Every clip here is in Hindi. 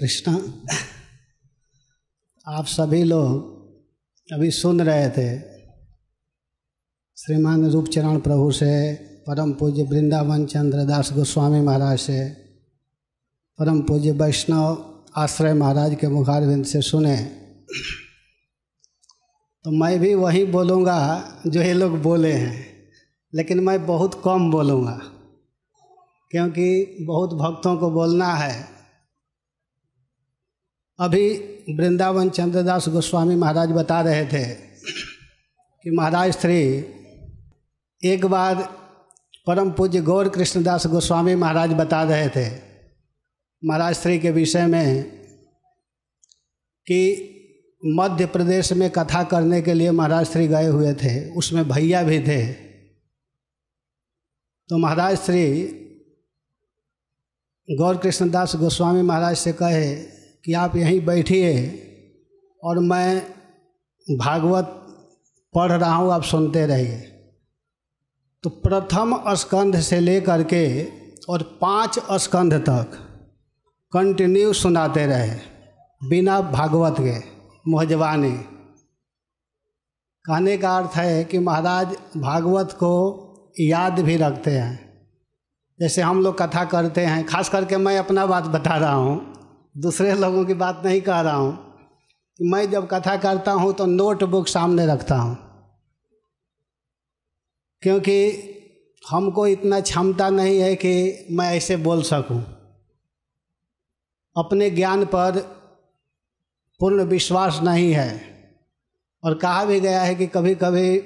कृष्णा आप सभी लोग अभी सुन रहे थे श्रीमान रूपचरण प्रभु से परम पूज्य वृंदावन चंद्रदास गोस्वामी महाराज से परम पूज्य वैष्णव आश्रय महाराज के मुखारविंद से सुने तो मैं भी वही बोलूँगा जो ये लोग बोले हैं लेकिन मैं बहुत कम बोलूँगा क्योंकि बहुत भक्तों को बोलना है अभी वृंदावन चंद्रदास गोस्वामी महाराज बता रहे थे कि महाराज श्री एक बार परम पूज्य गौर कृष्णदास गोस्वामी महाराज बता रहे थे महाराज श्री के विषय में कि मध्य प्रदेश में कथा करने के लिए महाराज श्री गए हुए थे उसमें भैया भी थे तो महाराज श्री गौर कृष्णदास गोस्वामी महाराज से कहे कि आप यहीं बैठिए और मैं भागवत पढ़ रहा हूँ आप सुनते रहिए तो प्रथम स्कंध से लेकर के और पांच स्कंध तक कंटिन्यू सुनाते रहे बिना भागवत के मोहजवानी कहने का अर्थ है कि महाराज भागवत को याद भी रखते हैं जैसे हम लोग कथा करते हैं खास करके मैं अपना बात बता रहा हूँ दूसरे लोगों की बात नहीं कह रहा हूँ मैं जब कथा करता हूँ तो नोटबुक सामने रखता हूँ क्योंकि हमको इतना क्षमता नहीं है कि मैं ऐसे बोल सकूँ अपने ज्ञान पर पूर्ण विश्वास नहीं है और कहा भी गया है कि कभी कभी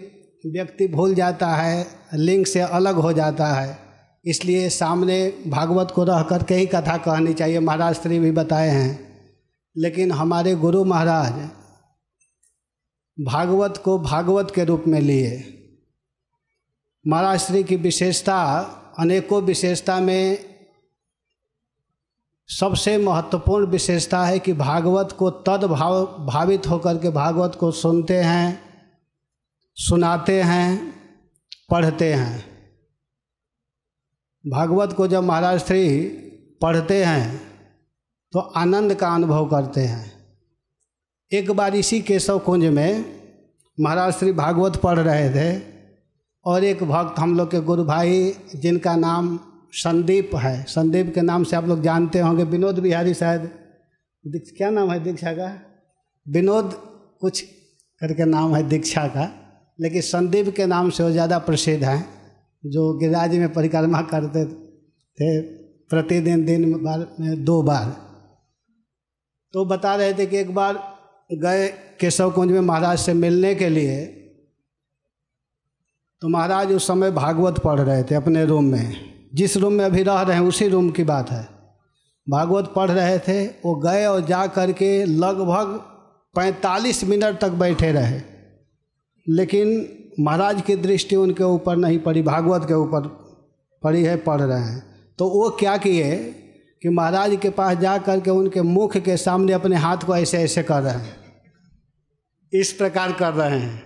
व्यक्ति भूल जाता है लिंग से अलग हो जाता है इसलिए सामने भागवत को रह कर के ही कथा कहनी चाहिए महाराज श्री भी बताए हैं लेकिन हमारे गुरु महाराज भागवत को भागवत के रूप में लिए महाराज श्री की विशेषता अनेकों विशेषता में सबसे महत्वपूर्ण विशेषता है कि भागवत को तद भाव भावित होकर के भागवत को सुनते हैं सुनाते हैं पढ़ते हैं भागवत को जब महाराज श्री पढ़ते हैं तो आनंद का अनुभव करते हैं एक बार इसी केशव कुंज में महाराज श्री भागवत पढ़ रहे थे और एक भक्त हम लोग के गुरु भाई जिनका नाम संदीप है संदीप के नाम से आप लोग जानते होंगे विनोद बिहारी शायद क्या नाम है दीक्षा का विनोद कुछ करके नाम है दीक्षा का लेकिन संदीप के नाम से वो ज़्यादा प्रसिद्ध हैं जो गिरिराज में परिक्रमा करते थे प्रतिदिन दिन बार में दो बार तो बता रहे थे कि एक बार गए केशव कुंज में महाराज से मिलने के लिए तो महाराज उस समय भागवत पढ़ रहे थे अपने रूम में जिस रूम में अभी रह रहे हैं उसी रूम की बात है भागवत पढ़ रहे थे वो गए और जा कर के लगभग पैंतालीस मिनट तक बैठे रहे लेकिन महाराज की दृष्टि उनके ऊपर नहीं पड़ी भागवत के ऊपर पड़ी है पढ़ रहे हैं तो वो क्या किए कि महाराज के पास जा कर के उनके मुख के सामने अपने हाथ को ऐसे ऐसे कर रहे हैं इस प्रकार कर रहे हैं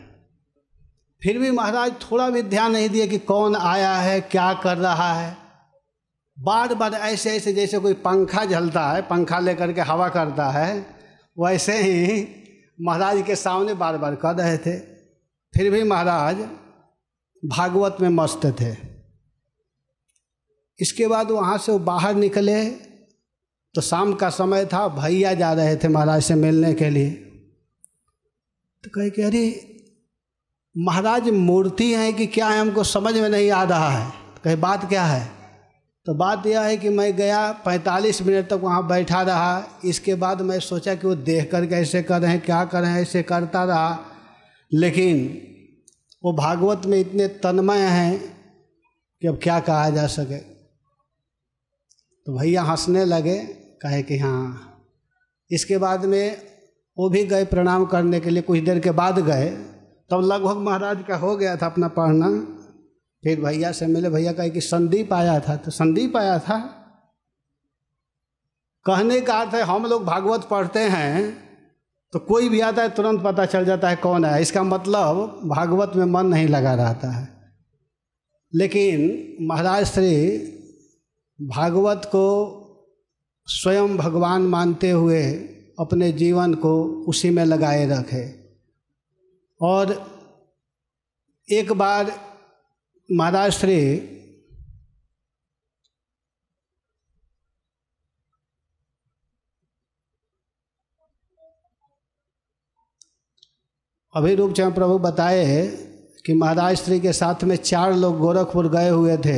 फिर भी महाराज थोड़ा भी ध्यान नहीं दिए कि कौन आया है क्या कर रहा है बार बार ऐसे ऐसे जैसे कोई पंखा झलता है पंखा लेकर के हवा करता है वैसे ही महाराज के सामने बार बार कर रहे थे फिर भी महाराज भागवत में मस्त थे इसके बाद वहाँ से वो बाहर निकले तो शाम का समय था भैया जा रहे थे महाराज से मिलने के लिए तो कहे कि अरे महाराज मूर्ति हैं कि क्या है हमको समझ में नहीं आ रहा है तो कहे बात क्या है तो बात यह है कि मैं गया 45 मिनट तक वहाँ बैठा रहा इसके बाद मैं सोचा कि वो देख कर कैसे कर रहे हैं क्या कर रहे हैं ऐसे करता रहा लेकिन वो भागवत में इतने तन्मय हैं कि अब क्या कहा जा सके तो भैया हंसने लगे कहे कि हाँ इसके बाद में वो भी गए प्रणाम करने के लिए कुछ देर के बाद गए तब तो लगभग महाराज का हो गया था अपना पढ़ना फिर भैया से मिले भैया कहे कि संदीप आया था तो संदीप आया था कहने का अर्थ है हम लोग भागवत पढ़ते हैं तो कोई भी आता है तुरंत पता चल जाता है कौन है इसका मतलब भागवत में मन नहीं लगा रहता है लेकिन महाराज श्री भागवत को स्वयं भगवान मानते हुए अपने जीवन को उसी में लगाए रखे और एक बार महाराज श्री अभिरूप चरण प्रभु बताए कि महाराज स्त्री के साथ में चार लोग गोरखपुर गए हुए थे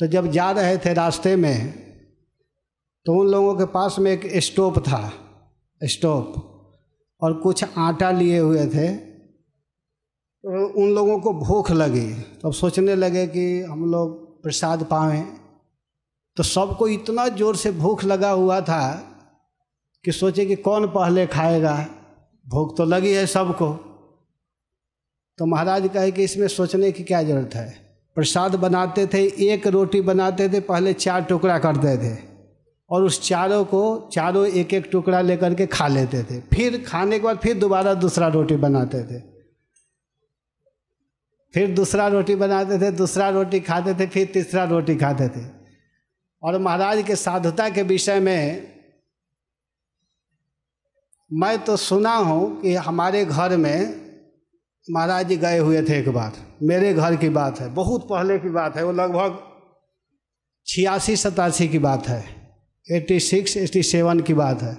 तो जब जा रहे थे रास्ते में तो उन लोगों के पास में एक स्टोव था स्टोव और कुछ आटा लिए हुए थे तो उन लोगों को भूख लगी तो अब सोचने लगे कि हम लोग प्रसाद पाएँ तो सबको इतना ज़ोर से भूख लगा हुआ था कि सोचे कि कौन पहले खाएगा भूख तो लगी है सबको तो महाराज कहे कि इसमें सोचने की क्या जरूरत है प्रसाद बनाते थे एक रोटी बनाते थे पहले चार टुकड़ा करते थे और उस चारों को चारों एक एक टुकड़ा लेकर के खा लेते थे फिर खाने के बाद फिर दोबारा दूसरा रोटी बनाते थे फिर दूसरा रोटी बनाते थे दूसरा रोटी खाते थे फिर तीसरा रोटी खाते थे और महाराज के साधुता के विषय में मैं तो सुना हूँ कि हमारे घर में महाराज जी गए हुए थे एक बार मेरे घर की बात है बहुत पहले की बात है वो लगभग छियासी सतासी की बात है एट्टी सिक्स एट्टी सेवन की बात है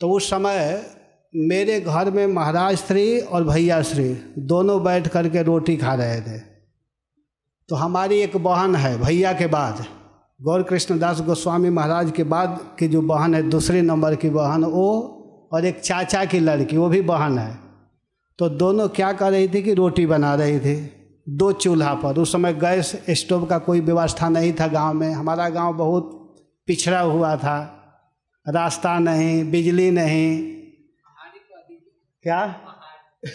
तो उस समय मेरे घर में महाराज श्री और भैया श्री दोनों बैठ कर के रोटी खा रहे थे तो हमारी एक बहन है भैया के बाद गौर कृष्णदास गोस्वामी महाराज के बाद की जो बहन है दूसरे नंबर की बहन वो और एक चाचा की लड़की वो भी बहन है तो दोनों क्या कर रही थी कि रोटी बना रही थी दो चूल्हा पर उस समय गैस स्टोव का कोई व्यवस्था नहीं था गांव में हमारा गांव बहुत पिछड़ा हुआ था रास्ता नहीं बिजली नहीं क्या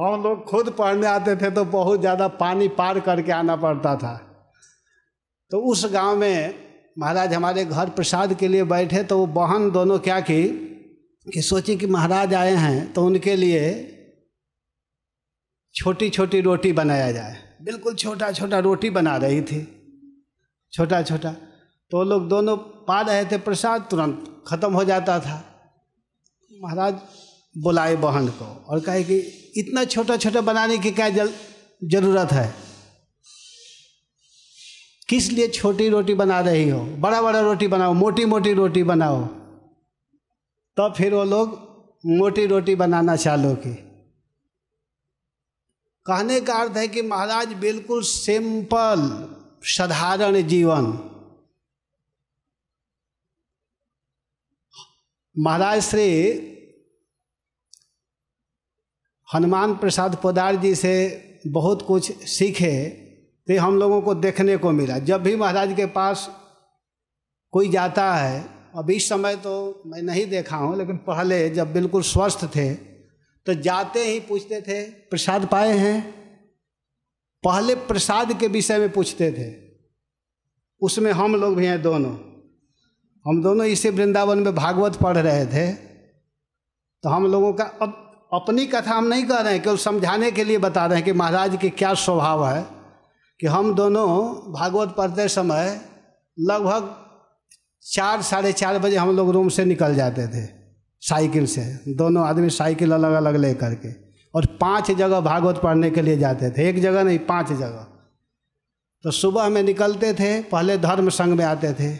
हम लोग खुद पढ़ने आते थे तो बहुत ज़्यादा पानी पार करके आना पड़ता था तो उस गांव में महाराज हमारे घर प्रसाद के लिए बैठे तो वो बहन दोनों क्या की कि सोचें कि महाराज आए हैं तो उनके लिए छोटी छोटी रोटी बनाया जाए बिल्कुल छोटा छोटा रोटी बना रही थी छोटा छोटा तो लोग दोनों पा रहे थे प्रसाद तुरंत खत्म हो जाता था महाराज बुलाए बहन को और कहे कि इतना छोटा छोटा बनाने की क्या जल जरूरत है किस लिए छोटी रोटी बना रही हो बड़ा बड़ा रोटी बनाओ मोटी मोटी रोटी बनाओ तो फिर वो लोग मोटी रोटी बनाना चालू की कहने का अर्थ है कि महाराज बिल्कुल सिंपल साधारण जीवन महाराज श्री हनुमान प्रसाद पोदार जी से बहुत कुछ सीखे तो हम लोगों को देखने को मिला जब भी महाराज के पास कोई जाता है अभी समय तो मैं नहीं देखा हूँ लेकिन पहले जब बिल्कुल स्वस्थ थे तो जाते ही पूछते थे प्रसाद पाए हैं पहले प्रसाद के विषय में पूछते थे उसमें हम लोग भी हैं दोनों हम दोनों इसी वृंदावन में भागवत पढ़ रहे थे तो हम लोगों का अब अपनी कथा हम नहीं कह रहे हैं केवल समझाने के लिए बता रहे हैं कि महाराज के क्या स्वभाव है कि हम दोनों भागवत पढ़ते समय लगभग चार साढ़े चार बजे हम लोग रूम से निकल जाते थे साइकिल से दोनों आदमी साइकिल अलग अलग ले करके और पांच जगह भागवत पढ़ने के लिए जाते थे एक जगह नहीं पांच जगह तो सुबह में निकलते थे पहले धर्म संघ में आते थे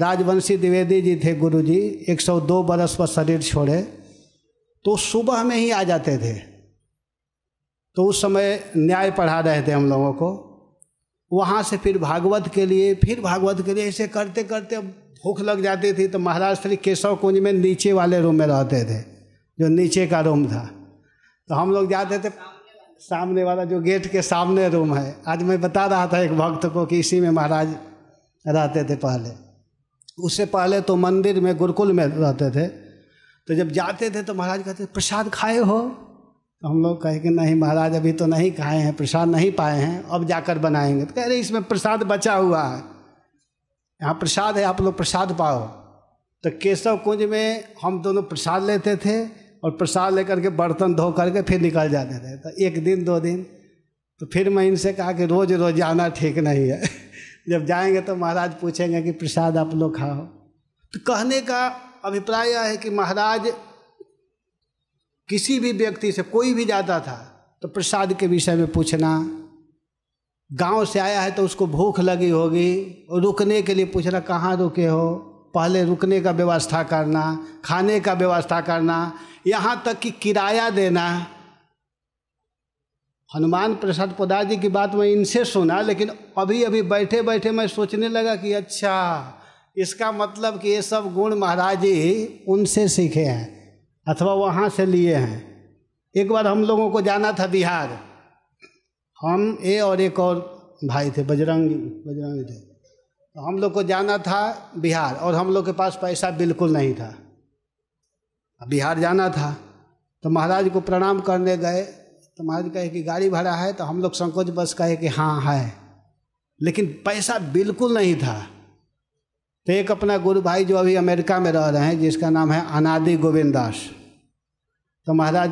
राजवंशी द्विवेदी जी थे गुरु जी एक सौ दो बरस पर शरीर छोड़े तो सुबह में ही आ जाते थे तो उस समय न्याय पढ़ा रहे थे हम लोगों को वहाँ से फिर भागवत के लिए फिर भागवत के लिए ऐसे करते करते भूख लग जाती थी तो महाराज श्री केशव कुंज में नीचे वाले रूम में रहते थे जो नीचे का रूम था तो हम लोग जाते थे सामने वाला जो गेट के सामने रूम है आज मैं बता रहा था एक भक्त को कि इसी में महाराज रहते थे पहले उससे पहले तो मंदिर में गुरुकुल में रहते थे तो जब जाते थे तो महाराज कहते प्रसाद खाए हो तो हम लोग कहे कि नहीं महाराज अभी तो नहीं खाए हैं प्रसाद नहीं पाए हैं अब जाकर बनाएंगे तो कह रहे इसमें प्रसाद बचा हुआ है यहाँ प्रसाद है आप लोग प्रसाद पाओ तो केशव कुंज में हम दोनों प्रसाद लेते थे और प्रसाद लेकर के बर्तन धो करके फिर निकल जाते थे तो एक दिन दो दिन तो फिर मैं इनसे कहा कि रोज़ रोज जाना ठीक नहीं है जब जाएंगे तो महाराज पूछेंगे कि प्रसाद आप लोग खाओ तो कहने का अभिप्राय यह है कि महाराज किसी भी व्यक्ति से कोई भी जाता था तो प्रसाद के विषय में पूछना गांव से आया है तो उसको भूख लगी होगी और रुकने के लिए पूछना कहाँ रुके हो पहले रुकने का व्यवस्था करना खाने का व्यवस्था करना यहाँ तक कि किराया देना हनुमान प्रसाद पोदार जी की बात मैं इनसे सुना लेकिन अभी अभी बैठे बैठे मैं सोचने लगा कि अच्छा इसका मतलब कि ये सब गुण महाराज जी उनसे सीखे हैं अथवा वहाँ से लिए हैं एक बार हम लोगों को जाना था बिहार हम ए और एक और भाई थे बजरंगी बजरंगी थे तो हम लोग को जाना था बिहार और हम लोग के पास पैसा बिल्कुल नहीं था बिहार जाना था तो महाराज को प्रणाम करने गए तो महाराज कहे कि गाड़ी भाड़ा है तो हम लोग संकोच बस कहे कि हाँ है लेकिन पैसा बिल्कुल नहीं था तो एक अपना गुरु भाई जो अभी अमेरिका में रह रहे हैं जिसका नाम है अनादि गोविंद दास तो महाराज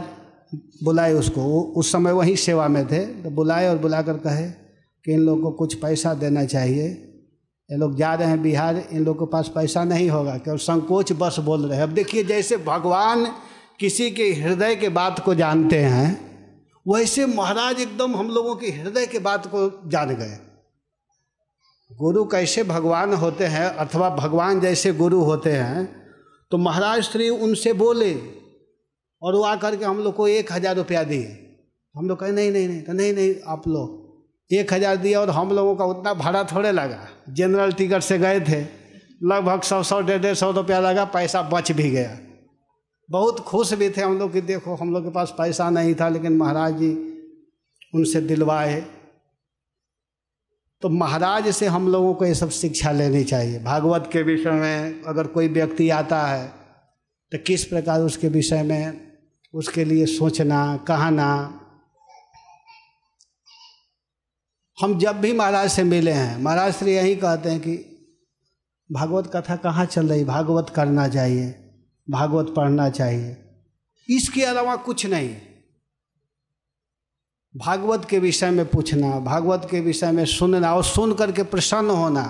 बुलाए उसको उस समय वहीं सेवा में थे तो बुलाए और बुला कर कहे कि इन लोगों को कुछ पैसा देना चाहिए ये लोग जा रहे हैं बिहार इन लोगों के पास पैसा नहीं होगा क्यों संकोच बस बोल रहे हैं अब देखिए जैसे भगवान किसी के हृदय के बात को जानते हैं वैसे महाराज एकदम हम लोगों के हृदय के बात को जान गए गुरु कैसे भगवान होते हैं अथवा भगवान जैसे गुरु होते हैं तो महाराज श्री उनसे बोले और वो आकर के हम लोग को एक हज़ार रुपया दिए हम लोग कहे नहीं नहीं नहीं तो नहीं नहीं आप लोग एक हज़ार दिए और हम लोगों का उतना भाड़ा थोड़े लगा जनरल टिकट से गए थे लगभग सौ सौ डेढ़ डेढ़ सौ रुपया लगा पैसा बच भी गया बहुत खुश भी थे हम लोग कि देखो हम लोग के पास पैसा नहीं था लेकिन महाराज जी उनसे दिलवाए तो महाराज से हम लोगों को ये सब शिक्षा लेनी चाहिए भागवत के विषय में अगर कोई व्यक्ति आता है तो किस प्रकार उसके विषय में उसके लिए सोचना कहना हम जब भी महाराज से मिले हैं महाराज श्री यही कहते हैं कि भागवत कथा कहाँ चल रही भागवत करना चाहिए भागवत पढ़ना चाहिए इसके अलावा कुछ नहीं भागवत के विषय में पूछना भागवत के विषय में सुनना और सुन करके प्रसन्न होना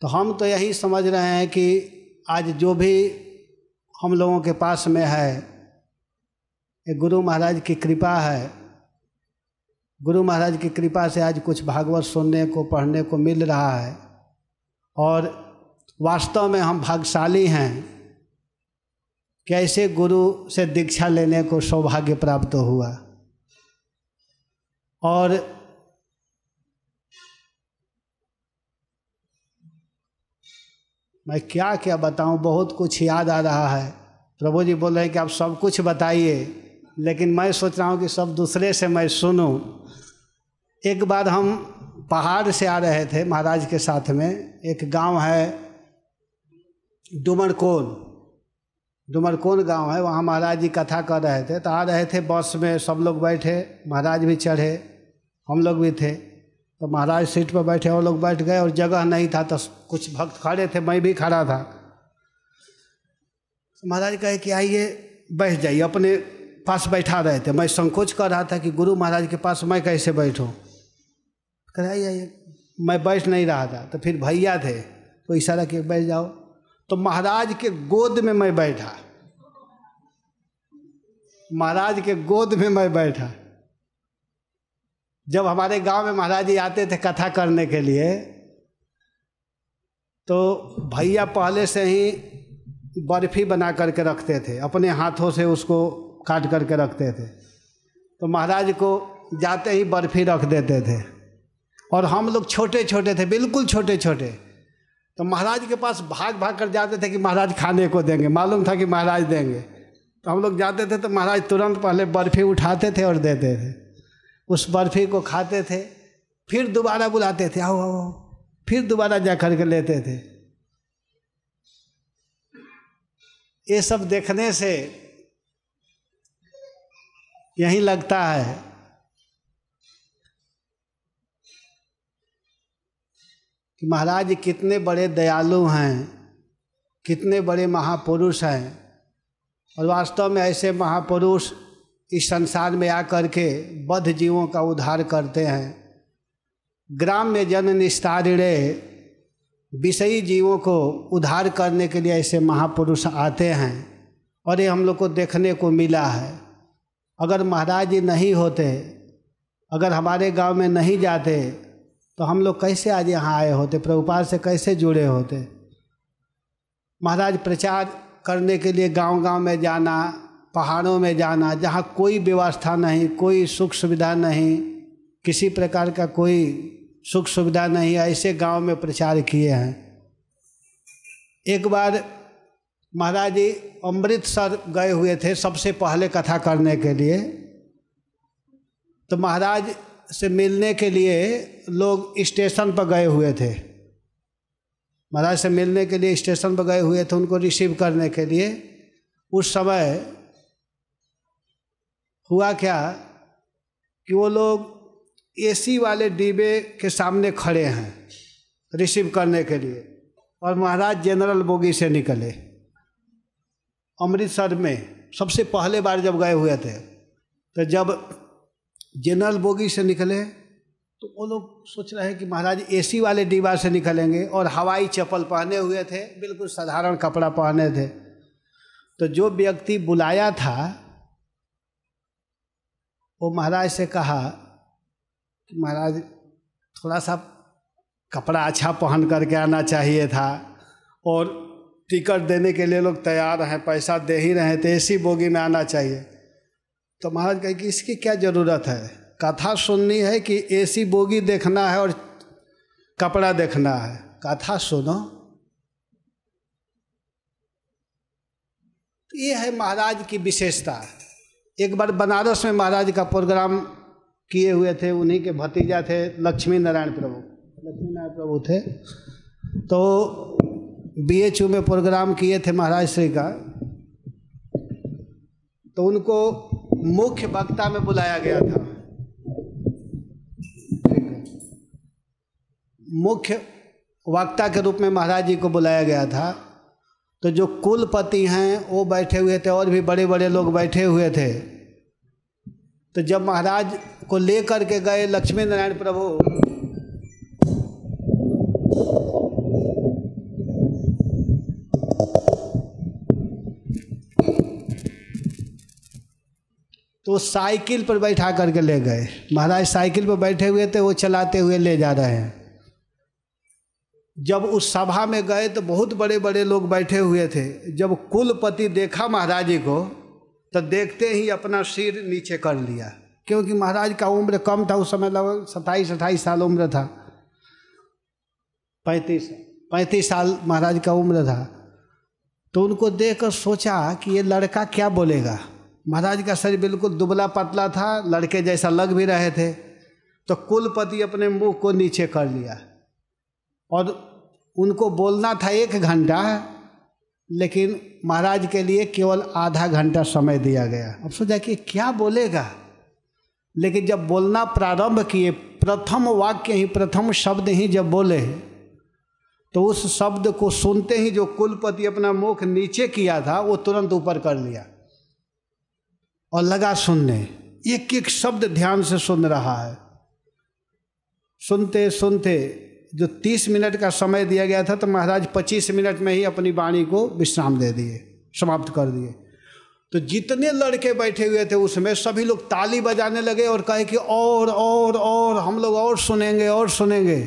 तो हम तो यही समझ रहे हैं कि आज जो भी हम लोगों के पास में है ये गुरु महाराज की कृपा है गुरु महाराज की कृपा से आज कुछ भागवत सुनने को पढ़ने को मिल रहा है और वास्तव में हम भाग्यशाली हैं कैसे गुरु से दीक्षा लेने को सौभाग्य प्राप्त हुआ और मैं क्या क्या बताऊं बहुत कुछ याद आ रहा है प्रभु जी बोल रहे हैं कि आप सब कुछ बताइए लेकिन मैं सोच रहा हूँ कि सब दूसरे से मैं सुनूं एक बार हम पहाड़ से आ रहे थे महाराज के साथ में एक गांव है डुमरकोन डुमरकोन गांव है वहाँ महाराज जी कथा कर रहे थे तो आ रहे थे बस में सब लोग बैठे महाराज भी चढ़े हम लोग भी थे तो महाराज सीट पर बैठे और लोग बैठ गए और जगह नहीं था तो कुछ भक्त खड़े थे मैं भी खड़ा था तो महाराज कहे कि आइए बैठ जाइए अपने पास बैठा रहे थे मैं संकोच कर रहा था कि गुरु महाराज के पास मैं कैसे बैठूँ कह आइए आइए मैं बैठ नहीं रहा था तो फिर भैया थे तो इशारा किए बैठ जाओ तो महाराज के गोद में मैं बैठा महाराज के गोद में मैं बैठा जब हमारे गांव में महाराज जी आते थे कथा करने के लिए तो भैया पहले से ही बर्फी बना करके रखते थे अपने हाथों से उसको काट करके रखते थे तो महाराज को जाते ही बर्फी रख देते थे और हम लोग छोटे छोटे थे बिल्कुल छोटे छोटे तो महाराज के पास भाग भाग कर जाते थे कि महाराज खाने को देंगे मालूम था कि महाराज देंगे तो हम लोग जाते थे तो महाराज तुरंत पहले बर्फी उठाते थे और देते थे उस बर्फी को खाते थे फिर दोबारा बुलाते थे आओ आओ फिर दोबारा जा कर के लेते थे ये सब देखने से यही लगता है कि महाराज कितने बड़े दयालु हैं कितने बड़े महापुरुष हैं और वास्तव में ऐसे महापुरुष इस संसार में आकर के बद्ध जीवों का उद्धार करते हैं ग्राम में जन निस्तारिणे विषयी जीवों को उद्धार करने के लिए ऐसे महापुरुष आते हैं और ये हम लोग को देखने को मिला है अगर महाराज जी नहीं होते अगर हमारे गांव में नहीं जाते तो हम लोग कैसे आज यहाँ आए होते प्रभुपाल से कैसे जुड़े होते महाराज प्रचार करने के लिए गांव-गांव में जाना पहाड़ों में जाना जहाँ कोई व्यवस्था नहीं कोई सुख सुविधा नहीं किसी प्रकार का कोई सुख सुविधा नहीं ऐसे गांव में प्रचार किए हैं एक बार महाराज जी अमृतसर गए हुए थे सबसे पहले कथा करने के लिए तो महाराज से मिलने के लिए लोग स्टेशन पर गए हुए थे महाराज से मिलने के लिए स्टेशन पर गए हुए थे उनको रिसीव करने के लिए उस समय हुआ क्या कि वो लोग एसी वाले डिब्बे के सामने खड़े हैं रिसीव करने के लिए और महाराज जनरल बोगी से निकले अमृतसर में सबसे पहले बार जब गए हुए थे तो जब जनरल बोगी से निकले तो वो लोग सोच रहे हैं कि महाराज एसी वाले डिब्बा से निकलेंगे और हवाई चप्पल पहने हुए थे बिल्कुल साधारण कपड़ा पहने थे तो जो व्यक्ति बुलाया था वो महाराज से कहा कि महाराज थोड़ा सा कपड़ा अच्छा पहन करके आना चाहिए था और टिकट देने के लिए लोग तैयार हैं पैसा दे ही रहे थे ऐसी तो बोगी में आना चाहिए तो महाराज कहे कि इसकी क्या ज़रूरत है कथा सुननी है कि ऐसी बोगी देखना है और कपड़ा देखना है कथा सुनो तो ये है महाराज की विशेषता एक बार बनारस में महाराज का प्रोग्राम किए हुए थे उन्हीं के भतीजा थे लक्ष्मी नारायण प्रभु लक्ष्मी नारायण प्रभु थे तो यू में प्रोग्राम किए थे महाराज श्री का तो उनको मुख्य वक्ता में बुलाया गया था मुख्य वक्ता के रूप में महाराज जी को बुलाया गया था तो जो कुलपति हैं वो बैठे हुए थे और भी बड़े बड़े लोग बैठे हुए थे तो जब महाराज को लेकर के गए लक्ष्मी नारायण प्रभु तो साइकिल पर बैठा करके ले गए महाराज साइकिल पर बैठे हुए थे वो चलाते हुए ले जा रहे हैं जब उस सभा में गए तो बहुत बड़े बड़े लोग बैठे हुए थे जब कुलपति देखा महाराज जी को तो देखते ही अपना सिर नीचे कर लिया क्योंकि महाराज का उम्र कम था उस समय लगभग सत्ताईस अट्ठाईस साल उम्र था पैंतीस पैंतीस साल महाराज का उम्र था तो उनको देख कर सोचा कि ये लड़का क्या बोलेगा महाराज का शरीर बिल्कुल दुबला पतला था लड़के जैसा लग भी रहे थे तो कुलपति अपने मुंह को नीचे कर लिया और उनको बोलना था एक घंटा लेकिन महाराज के लिए केवल आधा घंटा समय दिया गया अब सोचा कि क्या बोलेगा लेकिन जब बोलना प्रारंभ किए प्रथम वाक्य ही प्रथम शब्द ही जब बोले तो उस शब्द को सुनते ही जो कुलपति अपना मुख नीचे किया था वो तुरंत ऊपर कर लिया और लगा सुनने एक एक शब्द ध्यान से सुन रहा है सुनते सुनते जो तीस मिनट का समय दिया गया था तो महाराज पच्चीस मिनट में ही अपनी वाणी को विश्राम दे दिए समाप्त कर दिए तो जितने लड़के बैठे हुए थे उसमें सभी लोग ताली बजाने लगे और कहे कि और और और हम लोग और सुनेंगे और सुनेंगे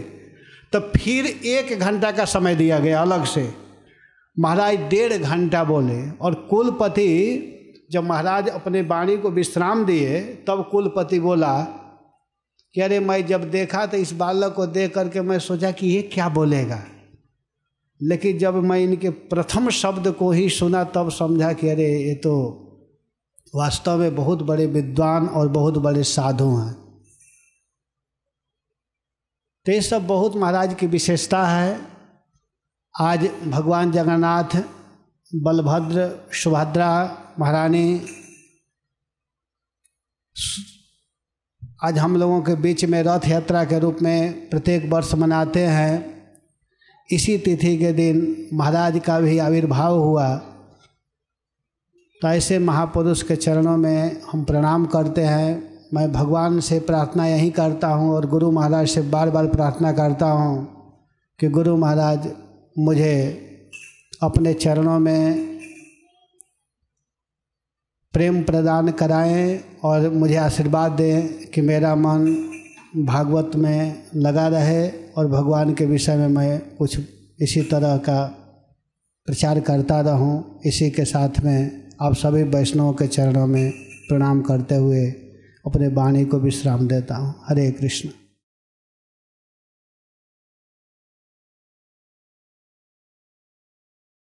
तो फिर एक घंटा का समय दिया गया अलग से महाराज डेढ़ घंटा बोले और कुलपति जब महाराज अपने वाणी को विश्राम दिए तब कुलपति बोला कि अरे मैं जब देखा तो इस बालक को देख करके मैं सोचा कि ये क्या बोलेगा लेकिन जब मैं इनके प्रथम शब्द को ही सुना तब समझा कि अरे ये तो वास्तव में बहुत बड़े विद्वान और बहुत बड़े साधु हैं तो ये सब बहुत महाराज की विशेषता है आज भगवान जगन्नाथ बलभद्र सुभद्रा महारानी आज हम लोगों के बीच में रथ यात्रा के रूप में प्रत्येक वर्ष मनाते हैं इसी तिथि के दिन महाराज का भी आविर्भाव हुआ तो ऐसे महापुरुष के चरणों में हम प्रणाम करते हैं मैं भगवान से प्रार्थना यही करता हूँ और गुरु महाराज से बार बार प्रार्थना करता हूँ कि गुरु महाराज मुझे अपने चरणों में प्रेम प्रदान कराएं और मुझे आशीर्वाद दें कि मेरा मन भागवत में लगा रहे और भगवान के विषय में मैं कुछ इसी तरह का प्रचार करता रहूं इसी के साथ में आप सभी वैष्णवों के चरणों में प्रणाम करते हुए अपने वाणी को विश्राम देता हूँ हरे कृष्ण